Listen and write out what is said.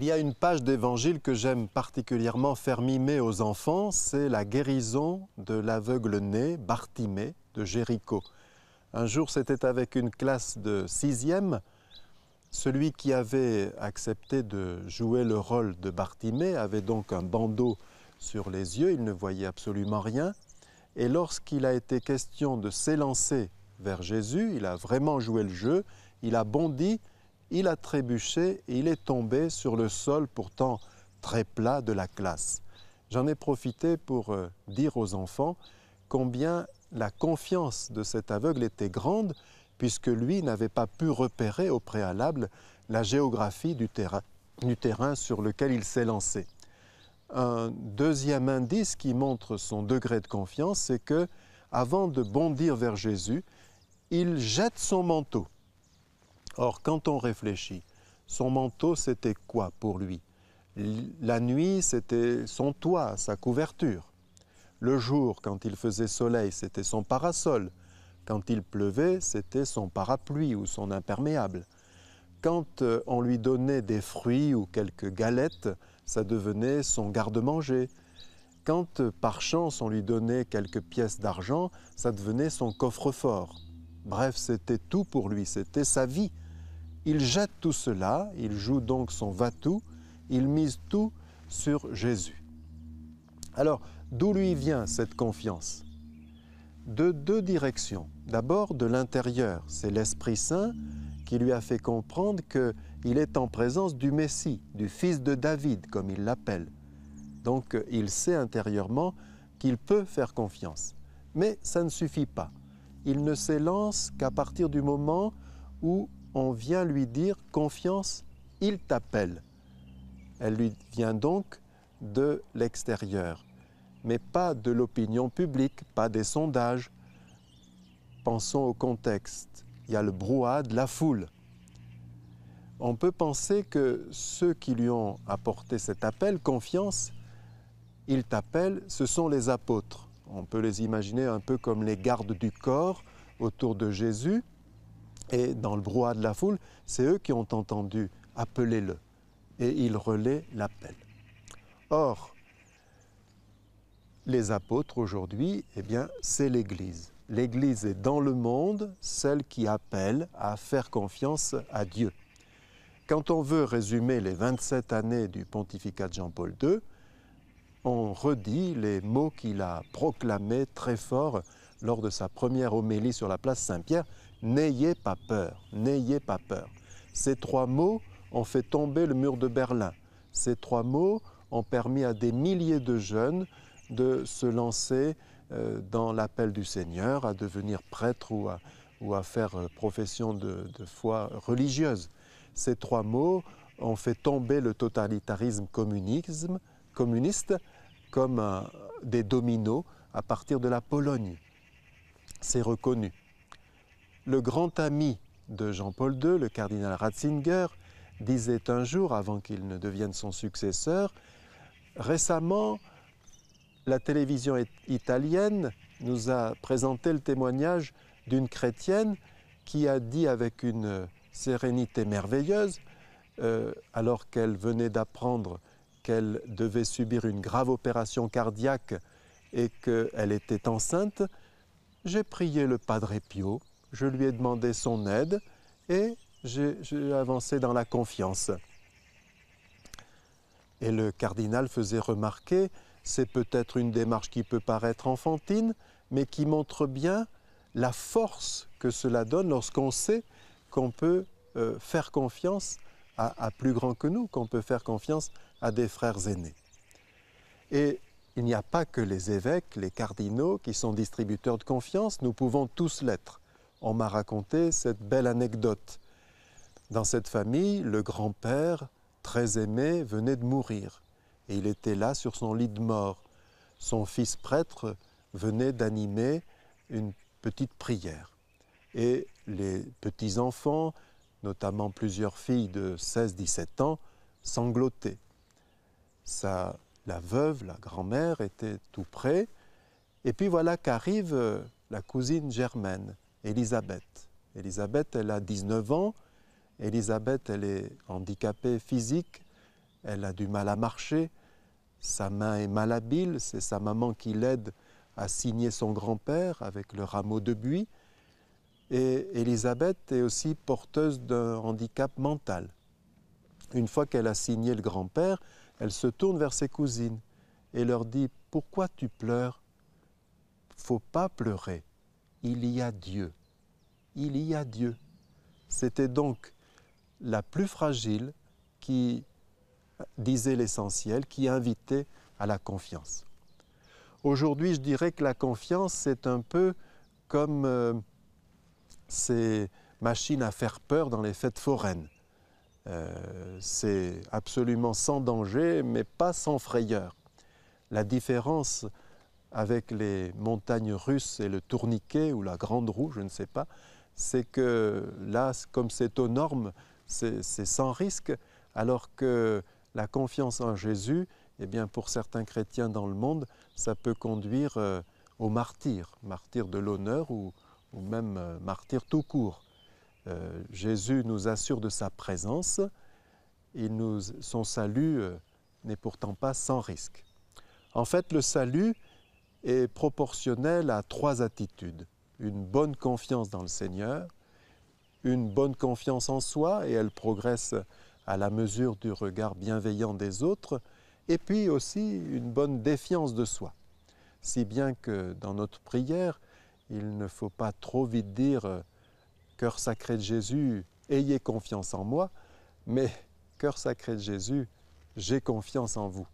Il y a une page d'évangile que j'aime particulièrement faire mimer aux enfants, c'est la guérison de l'aveugle-né Bartimée de Jéricho. Un jour, c'était avec une classe de sixième. Celui qui avait accepté de jouer le rôle de Bartimée avait donc un bandeau sur les yeux, il ne voyait absolument rien. Et lorsqu'il a été question de s'élancer vers Jésus, il a vraiment joué le jeu, il a bondi il a trébuché et il est tombé sur le sol pourtant très plat de la classe. J'en ai profité pour euh, dire aux enfants combien la confiance de cet aveugle était grande puisque lui n'avait pas pu repérer au préalable la géographie du terrain, du terrain sur lequel il s'est lancé. Un deuxième indice qui montre son degré de confiance, c'est que, avant de bondir vers Jésus, il jette son manteau. Or, quand on réfléchit, son manteau, c'était quoi pour lui La nuit, c'était son toit, sa couverture. Le jour, quand il faisait soleil, c'était son parasol. Quand il pleuvait, c'était son parapluie ou son imperméable. Quand euh, on lui donnait des fruits ou quelques galettes, ça devenait son garde-manger. Quand euh, par chance on lui donnait quelques pièces d'argent, ça devenait son coffre-fort. Bref, c'était tout pour lui, c'était sa vie. Il jette tout cela, il joue donc son vatou, il mise tout sur Jésus. Alors, d'où lui vient cette confiance De deux directions. D'abord, de l'intérieur. C'est l'Esprit Saint qui lui a fait comprendre qu'il est en présence du Messie, du fils de David, comme il l'appelle. Donc, il sait intérieurement qu'il peut faire confiance. Mais ça ne suffit pas. Il ne s'élance qu'à partir du moment où on vient lui dire confiance, il t'appelle. Elle lui vient donc de l'extérieur, mais pas de l'opinion publique, pas des sondages. Pensons au contexte. Il y a le brouhaha de la foule. On peut penser que ceux qui lui ont apporté cet appel, confiance, il t'appelle, ce sont les apôtres. On peut les imaginer un peu comme les gardes du corps autour de Jésus. Et dans le brouhaha de la foule, c'est eux qui ont entendu appelez-le. Et ils relaient l'appel. Or, les apôtres aujourd'hui, eh bien, c'est l'Église. L'Église est dans le monde celle qui appelle à faire confiance à Dieu. Quand on veut résumer les 27 années du pontificat de Jean-Paul II, on redit les mots qu'il a proclamés très fort lors de sa première homélie sur la place Saint-Pierre, N'ayez pas peur, n'ayez pas peur. Ces trois mots ont fait tomber le mur de Berlin. Ces trois mots ont permis à des milliers de jeunes de se lancer euh, dans l'appel du Seigneur, à devenir prêtre ou à, faire euh, profession de, foi religieuse. Ces trois mots ont fait tomber le totalitarisme communisme, communiste comme des dominos à partir de la Pologne. C'est reconnu. Le grand ami de Jean-Paul II, le cardinal Ratzinger, disait un jour, avant qu'il ne devienne son successeur, récemment, la télévision italienne nous a présenté le témoignage d'une chrétienne qui a dit avec une sérénité merveilleuse, euh, alors qu'elle venait d'apprendre qu'elle devait subir une grave opération cardiaque et qu'elle était enceinte, j'ai prié le Padre Pio je lui ai demandé son aide et j'ai avancé dans la confiance. Et le cardinal faisait remarquer, c'est peut-être une démarche qui peut paraître enfantine, mais qui montre bien la force que cela donne lorsqu'on sait qu'on peut euh, faire confiance à, à plus grands que nous, qu'on peut faire confiance à des frères aînés. Et il n'y a pas que les évêques, les cardinaux qui sont distributeurs de confiance, nous pouvons tous l'être on m'a raconté cette belle anecdote. Dans cette famille, le grand-père, très aimé, venait de mourir. Et il était là sur son lit de mort. Son fils prêtre venait d'animer une petite prière. Et les petits-enfants, notamment plusieurs filles de 16-17 ans, sanglotaient. la veuve, la grand-mère, était tout près. Et puis voilà qu'arrive euh, la cousine germaine. Elisabeth. Elisabeth, elle a 19 ans. Elisabeth, elle est handicapée physique. Elle a du mal à marcher. Sa main est malhabile. C'est sa maman qui l'aide à signer son grand-père avec le rameau de buis. Et Elisabeth est aussi porteuse d'un handicap mental. Une fois qu'elle a signé le grand-père, elle se tourne vers ses cousines et leur dit Pourquoi tu pleures Faut pas pleurer il y a Dieu. Il y a Dieu. C'était donc la plus fragile qui disait l'essentiel, qui invitait à la confiance. Aujourd'hui, je dirais que la confiance, c'est un peu comme euh, ces machines à faire peur dans les fêtes foraines. Euh, c'est absolument sans danger, mais pas sans frayeur. La différence avec les montagnes russes et le tourniquet ou la grande roue, je ne sais pas, c'est que là, comme c'est aux normes, c'est sans risque, alors que la confiance en Jésus, eh bien, pour certains chrétiens dans le monde, ça peut conduire euh, au martyr, martyr de l'honneur ou, même euh, martyr tout court. Euh, Jésus nous assure de sa présence, et son salut n'est pourtant pas sans risque. En fait, le salut, est proportionnelle à trois attitudes. Une bonne confiance dans le Seigneur, une bonne confiance en soi, et elle progresse à la mesure du regard bienveillant des autres, et puis aussi une bonne défiance de soi. Si bien que dans notre prière, il ne faut pas trop vite dire Cœur sacré de Jésus, ayez confiance en moi, mais Cœur sacré de Jésus, j'ai confiance en vous.